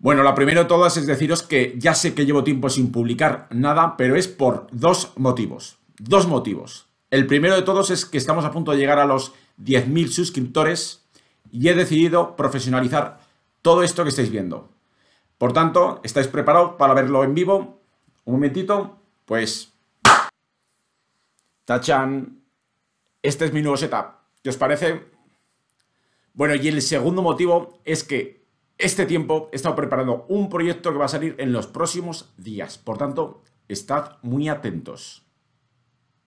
Bueno, la primera de todas es deciros que ya sé que llevo tiempo sin publicar nada, pero es por dos motivos. Dos motivos. El primero de todos es que estamos a punto de llegar a los 10.000 suscriptores y he decidido profesionalizar todo esto que estáis viendo. Por tanto, ¿estáis preparados para verlo en vivo? Un momentito, pues... Tachan, este es mi nuevo setup. ¿Qué os parece? Bueno, y el segundo motivo es que este tiempo he estado preparando un proyecto que va a salir en los próximos días. Por tanto, estad muy atentos.